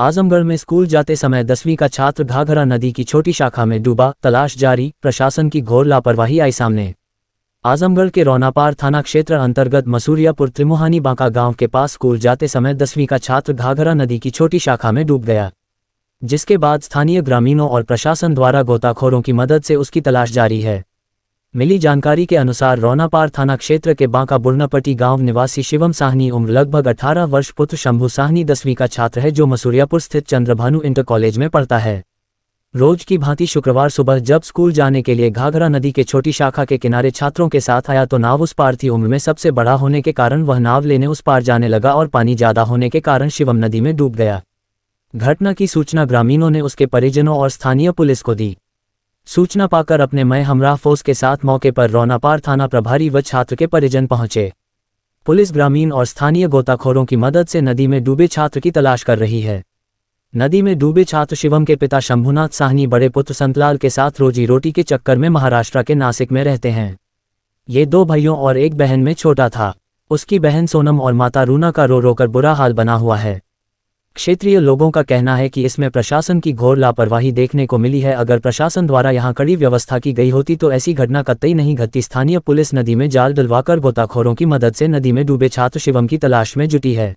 आजमगढ़ में स्कूल जाते समय दसवीं का छात्र घाघरा नदी की छोटी शाखा में डूबा तलाश जारी प्रशासन की घोर लापरवाही आई सामने आजमगढ़ के रौनापार थाना क्षेत्र अंतर्गत मसूरियापुर त्रिमुहानी बांका गांव के पास स्कूल जाते समय दसवीं का छात्र घाघरा नदी की छोटी शाखा में डूब गया जिसके बाद स्थानीय ग्रामीणों और प्रशासन द्वारा गोताखोरों की मदद से उसकी तलाश जारी है मिली जानकारी के अनुसार रौनापार थाना क्षेत्र के बांका बुरनापट्टी गांव निवासी शिवम साहनी उम्र लगभग 18 वर्ष पुत्र शंभु साहनी दसवीं का छात्र है जो मसूरियापुर स्थित चंद्रभानु इंटर कॉलेज में पढ़ता है रोज की भांति शुक्रवार सुबह जब स्कूल जाने के लिए घाघरा नदी के छोटी शाखा के किनारे छात्रों के साथ आया तो नाव उस पार थी उम्र में सबसे बड़ा होने के कारण वह नाव लेने उस पार जाने लगा और पानी ज्यादा होने के कारण शिवम नदी में डूब गया घटना की सूचना ग्रामीणों ने उसके परिजनों और स्थानीय पुलिस को दी सूचना पाकर अपने मय हमराह फोर्स के साथ मौके पर रौनापार थाना प्रभारी व छात्र के परिजन पहुंचे पुलिस ग्रामीण और स्थानीय गोताखोरों की मदद से नदी में डूबे छात्र की तलाश कर रही है नदी में डूबे छात्र शिवम के पिता शंभुनाथ साहनी बड़े पुत्र संतलाल के साथ रोजी रोटी के चक्कर में महाराष्ट्र के नासिक में रहते हैं ये दो भाइयों और एक बहन में छोटा था उसकी बहन सोनम और माता रूना का रो रोकर बुरा हाल बना हुआ है क्षेत्रीय लोगों का कहना है कि इसमें प्रशासन की घोर लापरवाही देखने को मिली है अगर प्रशासन द्वारा यहां कड़ी व्यवस्था की गई होती तो ऐसी घटना कतई नहीं घटती स्थानीय पुलिस नदी में जाल डलवाकर गोताखोरों की मदद से नदी में डूबे छात्र शिवम की तलाश में जुटी है